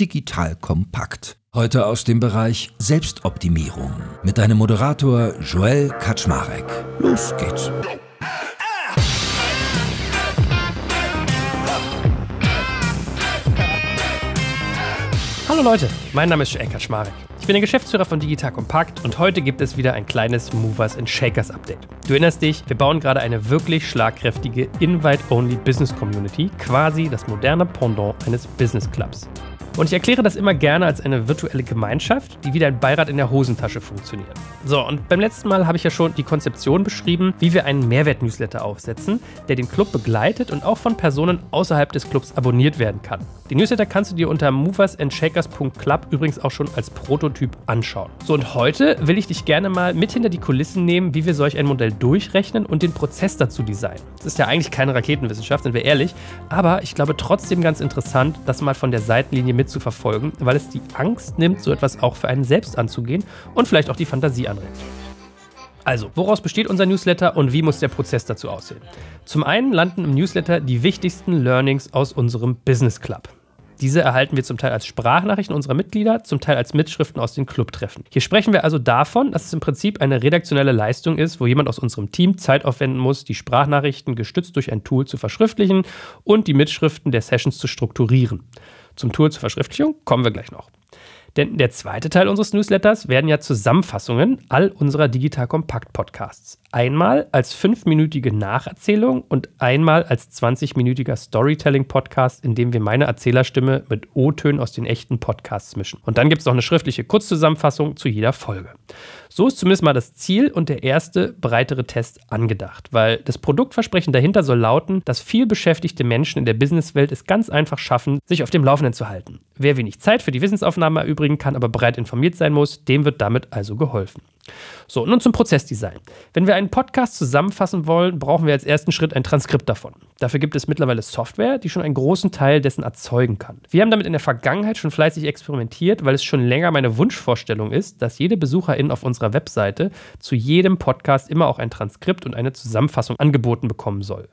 digital kompakt. Heute aus dem Bereich Selbstoptimierung mit deinem Moderator Joel Kaczmarek. Los geht's! Hallo Leute, mein Name ist Joel Kaczmarek. Ich bin der Geschäftsführer von Digital Compact und heute gibt es wieder ein kleines Movers and Shakers Update. Du erinnerst dich, wir bauen gerade eine wirklich schlagkräftige Invite-Only Business Community, quasi das moderne Pendant eines Business Clubs. Und ich erkläre das immer gerne als eine virtuelle Gemeinschaft, die wie dein Beirat in der Hosentasche funktioniert. So, und beim letzten Mal habe ich ja schon die Konzeption beschrieben, wie wir einen Mehrwert-Newsletter aufsetzen, der den Club begleitet und auch von Personen außerhalb des Clubs abonniert werden kann. Den Newsletter kannst du dir unter moversandshakers.club übrigens auch schon als Prototyp anschauen. So, und heute will ich dich gerne mal mit hinter die Kulissen nehmen, wie wir solch ein Modell durchrechnen und den Prozess dazu designen. Das ist ja eigentlich keine Raketenwissenschaft, sind wir ehrlich, aber ich glaube trotzdem ganz interessant, das mal von der Seitenlinie mitzuverfolgen, weil es die Angst nimmt, so etwas auch für einen selbst anzugehen und vielleicht auch die Fantasie anregt. Also, woraus besteht unser Newsletter und wie muss der Prozess dazu aussehen? Zum einen landen im Newsletter die wichtigsten Learnings aus unserem Business Club. Diese erhalten wir zum Teil als Sprachnachrichten unserer Mitglieder, zum Teil als Mitschriften aus den Clubtreffen. Hier sprechen wir also davon, dass es im Prinzip eine redaktionelle Leistung ist, wo jemand aus unserem Team Zeit aufwenden muss, die Sprachnachrichten gestützt durch ein Tool zu verschriftlichen und die Mitschriften der Sessions zu strukturieren zum Tool zur Verschriftlichung kommen wir gleich noch. Denn der zweite Teil unseres Newsletters werden ja Zusammenfassungen all unserer Digital Kompakt Podcasts. Einmal als fünfminütige Nacherzählung und einmal als 20-minütiger Storytelling-Podcast, in dem wir meine Erzählerstimme mit O-Tönen aus den echten Podcasts mischen. Und dann gibt es noch eine schriftliche Kurzzusammenfassung zu jeder Folge. So ist zumindest mal das Ziel und der erste breitere Test angedacht, weil das Produktversprechen dahinter soll lauten, dass viel beschäftigte Menschen in der Businesswelt es ganz einfach schaffen, sich auf dem Laufenden zu halten. Wer wenig Zeit für die Wissensaufnahme erübrigen kann, aber bereit informiert sein muss, dem wird damit also geholfen. So, nun zum Prozessdesign. Wenn wir einen Podcast zusammenfassen wollen, brauchen wir als ersten Schritt ein Transkript davon. Dafür gibt es mittlerweile Software, die schon einen großen Teil dessen erzeugen kann. Wir haben damit in der Vergangenheit schon fleißig experimentiert, weil es schon länger meine Wunschvorstellung ist, dass jede Besucherin auf unserer Webseite zu jedem Podcast immer auch ein Transkript und eine Zusammenfassung angeboten bekommen soll.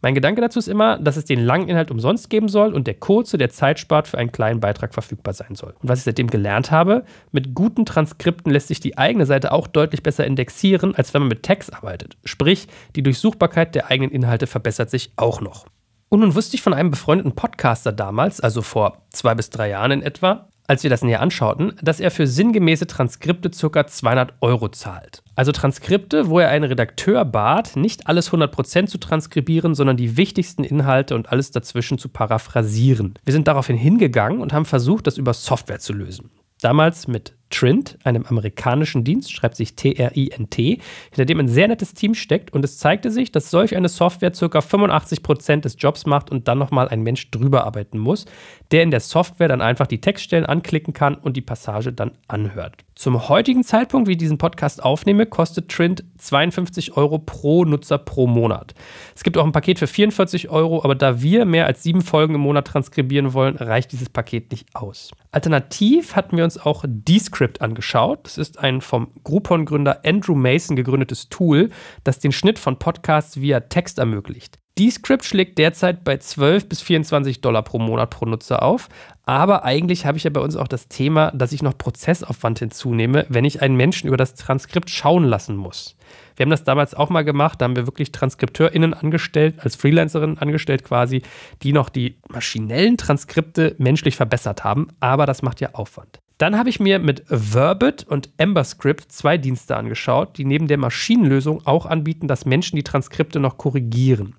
Mein Gedanke dazu ist immer, dass es den langen Inhalt umsonst geben soll und der kurze, der Zeit spart, für einen kleinen Beitrag verfügbar sein soll. Und was ich seitdem gelernt habe, mit guten Transkripten lässt sich die eigene Seite auch deutlich besser indexieren, als wenn man mit Text arbeitet. Sprich, die Durchsuchbarkeit der eigenen Inhalte verbessert sich auch noch. Und nun wusste ich von einem befreundeten Podcaster damals, also vor zwei bis drei Jahren in etwa, als wir das näher anschauten, dass er für sinngemäße Transkripte ca. 200 Euro zahlt. Also Transkripte, wo er einen Redakteur bat, nicht alles 100% zu transkribieren, sondern die wichtigsten Inhalte und alles dazwischen zu paraphrasieren. Wir sind daraufhin hingegangen und haben versucht, das über Software zu lösen. Damals mit Trint, einem amerikanischen Dienst, schreibt sich T-R-I-N-T, hinter dem ein sehr nettes Team steckt und es zeigte sich, dass solch eine Software ca. 85% des Jobs macht und dann nochmal ein Mensch drüber arbeiten muss, der in der Software dann einfach die Textstellen anklicken kann und die Passage dann anhört. Zum heutigen Zeitpunkt, wie ich diesen Podcast aufnehme, kostet Trint 52 Euro pro Nutzer pro Monat. Es gibt auch ein Paket für 44 Euro, aber da wir mehr als sieben Folgen im Monat transkribieren wollen, reicht dieses Paket nicht aus. Alternativ hatten wir uns auch Descript angeschaut. Das ist ein vom Groupon-Gründer Andrew Mason gegründetes Tool, das den Schnitt von Podcasts via Text ermöglicht. Die Script schlägt derzeit bei 12 bis 24 Dollar pro Monat pro Nutzer auf. Aber eigentlich habe ich ja bei uns auch das Thema, dass ich noch Prozessaufwand hinzunehme, wenn ich einen Menschen über das Transkript schauen lassen muss. Wir haben das damals auch mal gemacht, da haben wir wirklich TranskripteurInnen angestellt, als Freelancerinnen angestellt quasi, die noch die maschinellen Transkripte menschlich verbessert haben. Aber das macht ja Aufwand. Dann habe ich mir mit Verbit und EmberScript zwei Dienste angeschaut, die neben der Maschinenlösung auch anbieten, dass Menschen die Transkripte noch korrigieren.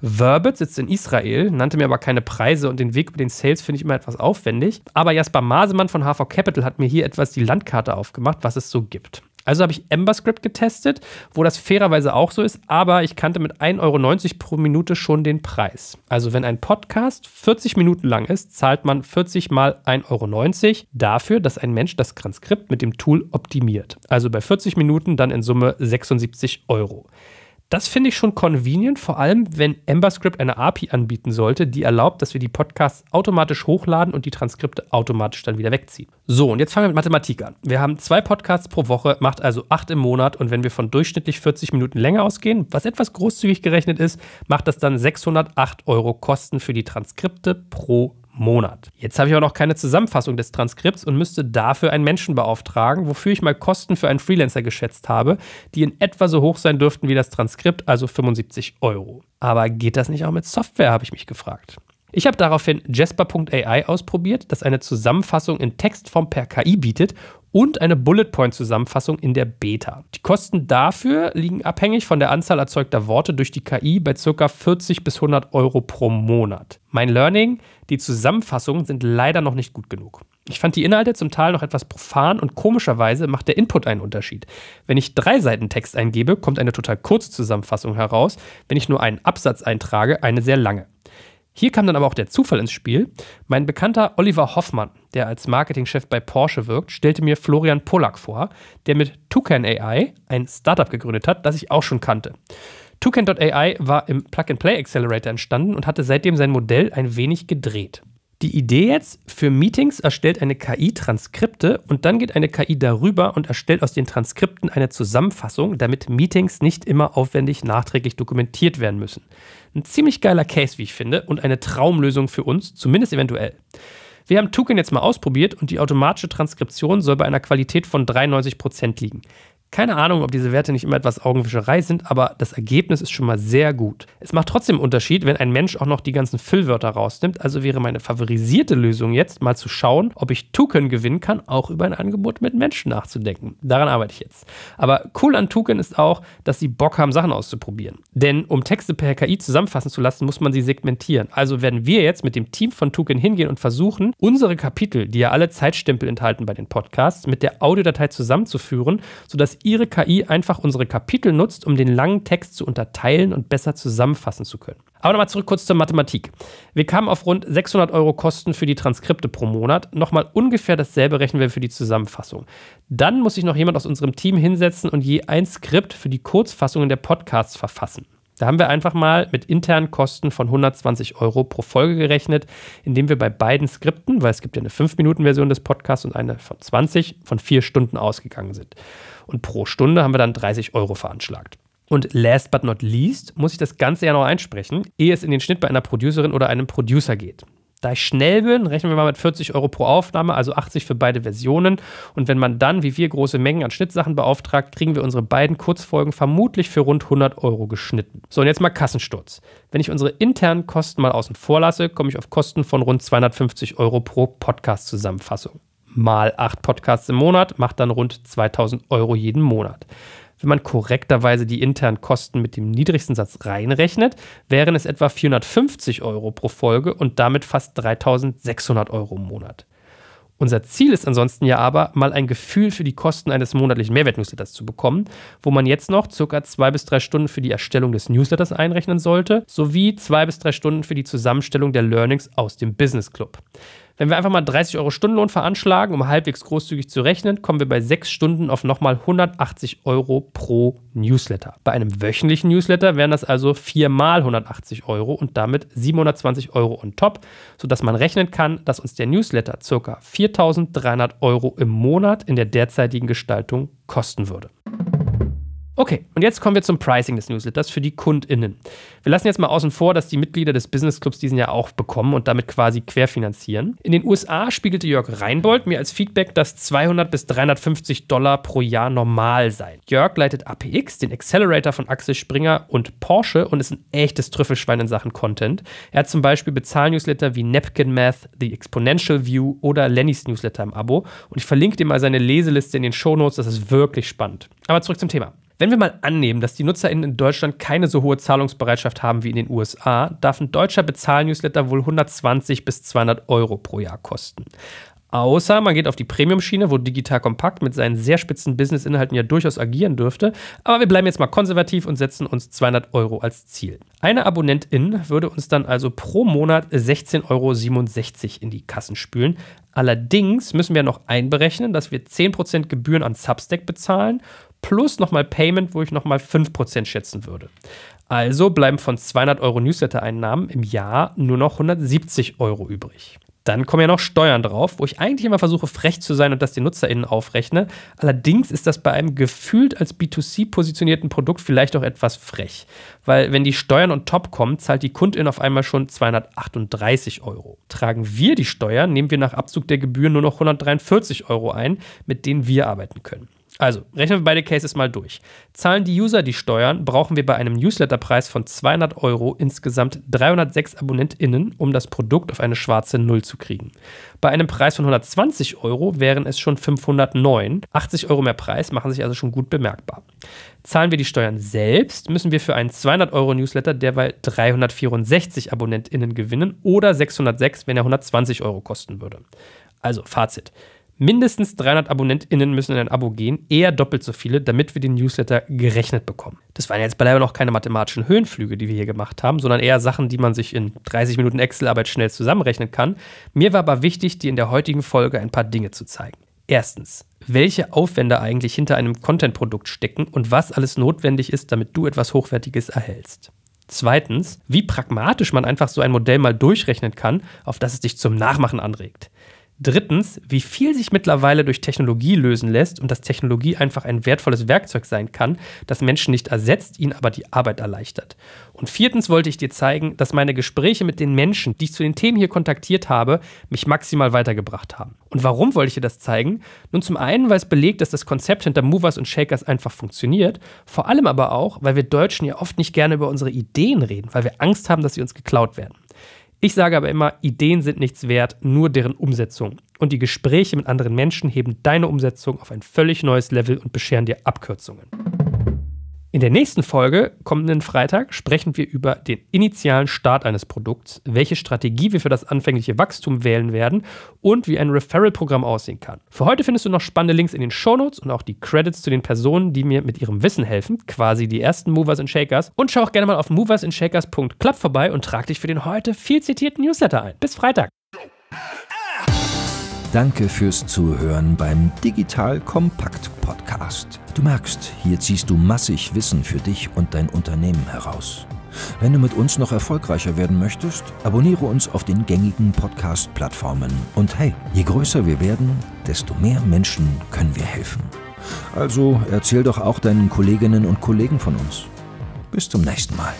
Verbit sitzt in Israel, nannte mir aber keine Preise und den Weg über den Sales finde ich immer etwas aufwendig. Aber Jasper Masemann von HV Capital hat mir hier etwas die Landkarte aufgemacht, was es so gibt. Also habe ich EmberScript getestet, wo das fairerweise auch so ist, aber ich kannte mit 1,90 Euro pro Minute schon den Preis. Also wenn ein Podcast 40 Minuten lang ist, zahlt man 40 mal 1,90 Euro dafür, dass ein Mensch das Transkript mit dem Tool optimiert. Also bei 40 Minuten dann in Summe 76 Euro. Das finde ich schon convenient, vor allem wenn EmberScript eine API anbieten sollte, die erlaubt, dass wir die Podcasts automatisch hochladen und die Transkripte automatisch dann wieder wegziehen. So, und jetzt fangen wir mit Mathematik an. Wir haben zwei Podcasts pro Woche, macht also acht im Monat und wenn wir von durchschnittlich 40 Minuten länger ausgehen, was etwas großzügig gerechnet ist, macht das dann 608 Euro Kosten für die Transkripte pro Monat. Jetzt habe ich aber noch keine Zusammenfassung des Transkripts und müsste dafür einen Menschen beauftragen, wofür ich mal Kosten für einen Freelancer geschätzt habe, die in etwa so hoch sein dürften wie das Transkript, also 75 Euro. Aber geht das nicht auch mit Software, habe ich mich gefragt. Ich habe daraufhin Jasper.ai ausprobiert, das eine Zusammenfassung in Textform per KI bietet und eine Bullet Point Zusammenfassung in der Beta. Die Kosten dafür liegen abhängig von der Anzahl erzeugter Worte durch die KI bei ca. 40 bis 100 Euro pro Monat. Mein Learning, die Zusammenfassungen sind leider noch nicht gut genug. Ich fand die Inhalte zum Teil noch etwas profan und komischerweise macht der Input einen Unterschied. Wenn ich drei Seiten Text eingebe, kommt eine total kurze Zusammenfassung heraus, wenn ich nur einen Absatz eintrage, eine sehr lange. Hier kam dann aber auch der Zufall ins Spiel. Mein Bekannter Oliver Hoffmann, der als Marketingchef bei Porsche wirkt, stellte mir Florian Pollack vor, der mit Toucan AI ein Startup gegründet hat, das ich auch schon kannte. Toucan.ai war im Plug-and-Play Accelerator entstanden und hatte seitdem sein Modell ein wenig gedreht. Die Idee jetzt, für Meetings erstellt eine KI Transkripte und dann geht eine KI darüber und erstellt aus den Transkripten eine Zusammenfassung, damit Meetings nicht immer aufwendig nachträglich dokumentiert werden müssen. Ein ziemlich geiler Case, wie ich finde, und eine Traumlösung für uns, zumindest eventuell. Wir haben Tuken jetzt mal ausprobiert und die automatische Transkription soll bei einer Qualität von 93% liegen. Keine Ahnung, ob diese Werte nicht immer etwas Augenwischerei sind, aber das Ergebnis ist schon mal sehr gut. Es macht trotzdem Unterschied, wenn ein Mensch auch noch die ganzen Füllwörter rausnimmt, also wäre meine favorisierte Lösung jetzt, mal zu schauen, ob ich Token gewinnen kann, auch über ein Angebot mit Menschen nachzudenken. Daran arbeite ich jetzt. Aber cool an Token ist auch, dass sie Bock haben, Sachen auszuprobieren. Denn um Texte per KI zusammenfassen zu lassen, muss man sie segmentieren. Also werden wir jetzt mit dem Team von Token hingehen und versuchen, unsere Kapitel, die ja alle Zeitstempel enthalten bei den Podcasts, mit der Audiodatei zusammenzuführen, sodass Ihre KI einfach unsere Kapitel nutzt, um den langen Text zu unterteilen und besser zusammenfassen zu können. Aber nochmal zurück kurz zur Mathematik. Wir kamen auf rund 600 Euro Kosten für die Transkripte pro Monat. Nochmal ungefähr dasselbe rechnen wir für die Zusammenfassung. Dann muss sich noch jemand aus unserem Team hinsetzen und je ein Skript für die Kurzfassungen der Podcasts verfassen. Da haben wir einfach mal mit internen Kosten von 120 Euro pro Folge gerechnet, indem wir bei beiden Skripten, weil es gibt ja eine 5-Minuten-Version des Podcasts und eine von 20, von 4 Stunden ausgegangen sind. Und pro Stunde haben wir dann 30 Euro veranschlagt. Und last but not least muss ich das Ganze ja noch einsprechen, ehe es in den Schnitt bei einer Producerin oder einem Producer geht. Da ich schnell bin, rechnen wir mal mit 40 Euro pro Aufnahme, also 80 für beide Versionen. Und wenn man dann, wie wir, große Mengen an Schnittsachen beauftragt, kriegen wir unsere beiden Kurzfolgen vermutlich für rund 100 Euro geschnitten. So, und jetzt mal Kassensturz. Wenn ich unsere internen Kosten mal außen vor lasse, komme ich auf Kosten von rund 250 Euro pro Podcast-Zusammenfassung. Mal acht Podcasts im Monat macht dann rund 2000 Euro jeden Monat. Wenn man korrekterweise die internen Kosten mit dem niedrigsten Satz reinrechnet, wären es etwa 450 Euro pro Folge und damit fast 3600 Euro im Monat. Unser Ziel ist ansonsten ja aber, mal ein Gefühl für die Kosten eines monatlichen Mehrwertnewsletters zu bekommen, wo man jetzt noch ca. 2 bis drei Stunden für die Erstellung des Newsletters einrechnen sollte, sowie 2 bis drei Stunden für die Zusammenstellung der Learnings aus dem Business Club. Wenn wir einfach mal 30 Euro Stundenlohn veranschlagen, um halbwegs großzügig zu rechnen, kommen wir bei sechs Stunden auf nochmal 180 Euro pro Newsletter. Bei einem wöchentlichen Newsletter wären das also viermal 180 Euro und damit 720 Euro on top, sodass man rechnen kann, dass uns der Newsletter ca. 4300 Euro im Monat in der derzeitigen Gestaltung kosten würde. Okay, und jetzt kommen wir zum Pricing des Newsletters für die KundInnen. Wir lassen jetzt mal außen vor, dass die Mitglieder des Business Clubs diesen ja auch bekommen und damit quasi querfinanzieren. In den USA spiegelte Jörg Reinbold mir als Feedback, dass 200 bis 350 Dollar pro Jahr normal seien. Jörg leitet APX, den Accelerator von Axel Springer und Porsche und ist ein echtes Trüffelschwein in Sachen Content. Er hat zum Beispiel Bezahl-Newsletter wie Napkin Math, The Exponential View oder Lennys Newsletter im Abo und ich verlinke dir mal seine Leseliste in den Shownotes, das ist wirklich spannend. Aber zurück zum Thema. Wenn wir mal annehmen, dass die NutzerInnen in Deutschland keine so hohe Zahlungsbereitschaft haben wie in den USA, darf ein deutscher Bezahlnewsletter wohl 120 bis 200 Euro pro Jahr kosten. Außer man geht auf die Premium-Schiene, wo Digital Kompakt mit seinen sehr spitzen Business-Inhalten ja durchaus agieren dürfte. Aber wir bleiben jetzt mal konservativ und setzen uns 200 Euro als Ziel. Eine Abonnentin würde uns dann also pro Monat 16,67 Euro in die Kassen spülen. Allerdings müssen wir noch einberechnen, dass wir 10% Gebühren an Substack bezahlen, plus nochmal Payment, wo ich nochmal 5% schätzen würde. Also bleiben von 200 Euro Newsletter-Einnahmen im Jahr nur noch 170 Euro übrig. Dann kommen ja noch Steuern drauf, wo ich eigentlich immer versuche, frech zu sein und das den NutzerInnen aufrechne. Allerdings ist das bei einem gefühlt als B2C positionierten Produkt vielleicht auch etwas frech. Weil, wenn die Steuern und Top kommen, zahlt die Kundin auf einmal schon 238 Euro. Tragen wir die Steuern, nehmen wir nach Abzug der Gebühren nur noch 143 Euro ein, mit denen wir arbeiten können. Also, rechnen wir beide Cases mal durch. Zahlen die User die Steuern, brauchen wir bei einem Newsletterpreis von 200 Euro insgesamt 306 AbonnentInnen, um das Produkt auf eine schwarze Null zu kriegen. Bei einem Preis von 120 Euro wären es schon 509. 80 Euro mehr Preis machen sich also schon gut bemerkbar. Zahlen wir die Steuern selbst, müssen wir für einen 200 Euro Newsletter derweil 364 AbonnentInnen gewinnen oder 606, wenn er 120 Euro kosten würde. Also, Fazit. Mindestens 300 AbonnentInnen müssen in ein Abo gehen, eher doppelt so viele, damit wir den Newsletter gerechnet bekommen. Das waren jetzt beileibe noch keine mathematischen Höhenflüge, die wir hier gemacht haben, sondern eher Sachen, die man sich in 30 Minuten Excel-Arbeit schnell zusammenrechnen kann. Mir war aber wichtig, dir in der heutigen Folge ein paar Dinge zu zeigen. Erstens, welche Aufwände eigentlich hinter einem Content-Produkt stecken und was alles notwendig ist, damit du etwas Hochwertiges erhältst. Zweitens, wie pragmatisch man einfach so ein Modell mal durchrechnen kann, auf das es dich zum Nachmachen anregt. Drittens, wie viel sich mittlerweile durch Technologie lösen lässt und dass Technologie einfach ein wertvolles Werkzeug sein kann, das Menschen nicht ersetzt, ihnen aber die Arbeit erleichtert. Und viertens wollte ich dir zeigen, dass meine Gespräche mit den Menschen, die ich zu den Themen hier kontaktiert habe, mich maximal weitergebracht haben. Und warum wollte ich dir das zeigen? Nun zum einen, weil es belegt, dass das Konzept hinter Movers und Shakers einfach funktioniert, vor allem aber auch, weil wir Deutschen ja oft nicht gerne über unsere Ideen reden, weil wir Angst haben, dass sie uns geklaut werden. Ich sage aber immer, Ideen sind nichts wert, nur deren Umsetzung. Und die Gespräche mit anderen Menschen heben deine Umsetzung auf ein völlig neues Level und bescheren dir Abkürzungen. In der nächsten Folge, kommenden Freitag, sprechen wir über den initialen Start eines Produkts, welche Strategie wir für das anfängliche Wachstum wählen werden und wie ein Referral-Programm aussehen kann. Für heute findest du noch spannende Links in den Shownotes und auch die Credits zu den Personen, die mir mit ihrem Wissen helfen, quasi die ersten Movers and Shakers. Und schau auch gerne mal auf moversandshakers.club vorbei und trag dich für den heute viel zitierten Newsletter ein. Bis Freitag! Danke fürs Zuhören beim Digital Kompakt Podcast. Du merkst, hier ziehst du massig Wissen für dich und dein Unternehmen heraus. Wenn du mit uns noch erfolgreicher werden möchtest, abonniere uns auf den gängigen Podcast-Plattformen. Und hey, je größer wir werden, desto mehr Menschen können wir helfen. Also erzähl doch auch deinen Kolleginnen und Kollegen von uns. Bis zum nächsten Mal.